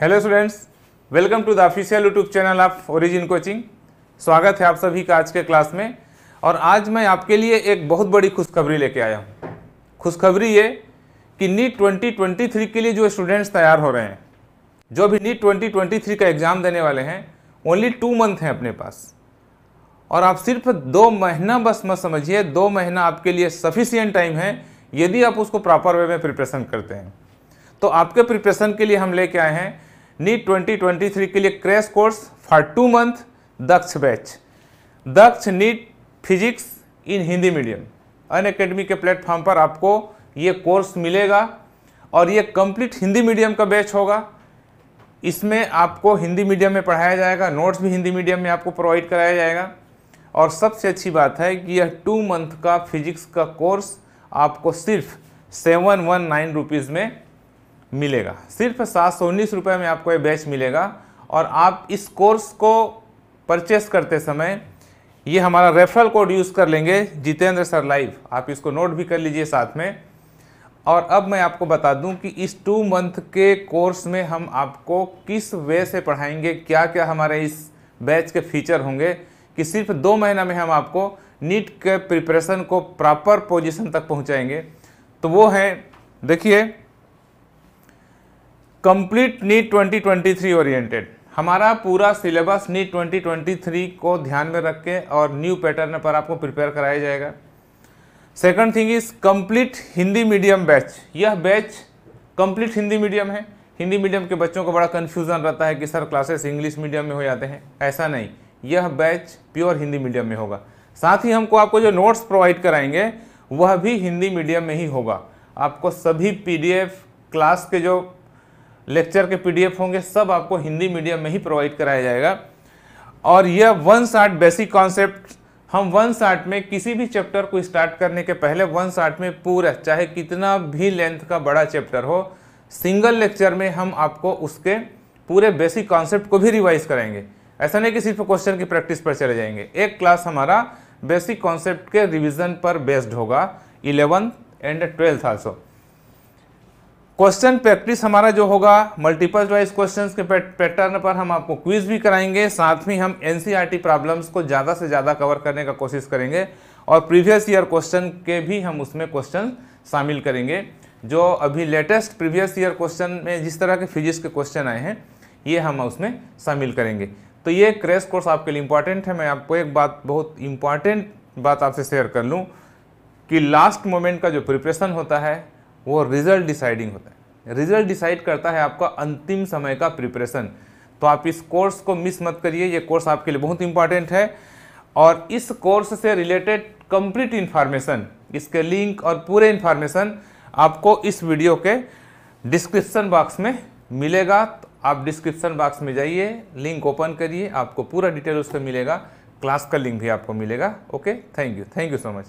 hello students welcome to the official YouTube channel of Origin coaching स्वागत है आप सभी का आज के क्लास में और आज मैं आपके लिए एक बहुत बड़ी खुशखबरी लेके आया हूँ खुशखबरी ये कि नीट 2023 के लिए जो स्टूडेंट्स तैयार हो रहे हैं जो भी नीट 2023 का एग्ज़ाम देने वाले हैं ओनली टू मंथ हैं अपने पास और आप सिर्फ दो महीना बस मत समझिए दो महीना आपके लिए सफिशियंट टाइम है यदि आप उसको प्रॉपर वे में प्रिपरेशन करते हैं तो आपके प्रिपरेशन के लिए हम लेके आए हैं नीट 2023 के लिए crash course for two month Daksh batch Daksh NEET physics in Hindi medium Unacademy के प्लेटफॉर्म पर आपको ये कोर्स मिलेगा और ये कंप्लीट हिंदी मीडियम का बैच होगा इसमें आपको हिंदी मीडियम में पढ़ाया जाएगा नोट्स भी हिंदी मीडियम में आपको प्रोवाइड कराया जाएगा और सबसे अच्छी बात है कि यह टू मंथ का फिजिक्स का कोर्स आपको सिर्फ सेवन वन नाइन रुपीज़ में मिलेगा सिर्फ सात सौ उन्नीस रुपये में आपको ये बैच मिलेगा और आप इस कोर्स को परचेस करते समय ये हमारा रेफरल कोड यूज़ कर लेंगे जितेंद्र सर लाइव आप इसको नोट भी कर लीजिए साथ में और अब मैं आपको बता दूं कि इस टू मंथ के कोर्स में हम आपको किस वे से पढ़ाएंगे क्या क्या हमारे इस बैच के फीचर होंगे कि सिर्फ दो महीना में हम आपको नीट के प्रिपरेशन को प्रॉपर पोजीशन तक पहुंचाएंगे तो वो है देखिए कंप्लीट नीट 2023 ओरिएंटेड हमारा पूरा सिलेबस नीट 2023 को ध्यान में रख के और न्यू पैटर्न पर आपको प्रिपेयर कराया जाएगा second thing is complete Hindi medium batch यह बैच कंप्लीट हिंदी मीडियम है हिंदी मीडियम के बच्चों को बड़ा कन्फ्यूज़न रहता है कि सर क्लासेस इंग्लिश मीडियम में हो जाते हैं ऐसा नहीं यह बैच प्योर हिंदी मीडियम में होगा साथ ही हमको आपको जो नोट्स प्रोवाइड कराएंगे वह भी हिंदी मीडियम में ही होगा आपको सभी पीडीएफ क्लास के जो लेक्चर के पीडीएफ होंगे सब आपको हिंदी मीडियम में ही प्रोवाइड कराया जाएगा और यह वन शार्ट बेसिक कॉन्सेप्ट हम वन शार्ट में किसी भी चैप्टर को स्टार्ट करने के पहले वन शार्ट में पूरा चाहे कितना भी लेंथ का बड़ा चैप्टर हो सिंगल लेक्चर में हम आपको उसके पूरे बेसिक कॉन्सेप्ट को भी रिवाइज कराएंगे ऐसा नहीं कि सिर्फ क्वेश्चन की प्रैक्टिस पर चले जाएंगे एक क्लास हमारा बेसिक कॉन्सेप्ट के रिविजन पर बेस्ड होगा eleventh and twelfth also question practice हमारा जो होगा मल्टीपल चॉइस क्वेश्चंस के पैटर्न पर हम आपको क्विज भी कराएंगे साथ में हम एनसीईआरटी प्रॉब्लम्स e को ज़्यादा से ज़्यादा कवर करने का कोशिश करेंगे और प्रीवियस ईयर क्वेश्चन के भी हम उसमें क्वेश्चन शामिल करेंगे जो अभी लेटेस्ट प्रीवियस ईयर क्वेश्चन में जिस तरह के फिजिक्स के क्वेश्चन आए हैं ये हम उसमें शामिल करेंगे तो ये क्रैश कोर्स आपके लिए इम्पॉर्टेंट है मैं आपको एक बात बहुत इम्पॉर्टेंट बात आपसे शेयर कर लूँ कि लास्ट मोमेंट का जो प्रिपरेशन होता है वो रिजल्ट डिसाइडिंग होता है रिजल्ट डिसाइड करता है आपका अंतिम समय का प्रिपरेशन तो आप इस कोर्स को मिस मत करिए ये कोर्स आपके लिए बहुत इंपॉर्टेंट है और इस कोर्स से रिलेटेड कंप्लीट इन्फॉर्मेशन इसके लिंक और पूरे इन्फॉर्मेशन आपको इस वीडियो के डिस्क्रिप्सन बॉक्स में मिलेगा तो आप डिस्क्रिप्सन बॉक्स में जाइए लिंक ओपन करिए आपको पूरा डिटेल उसमें मिलेगा क्लास का लिंक भी आपको मिलेगा okay thank you thank you so much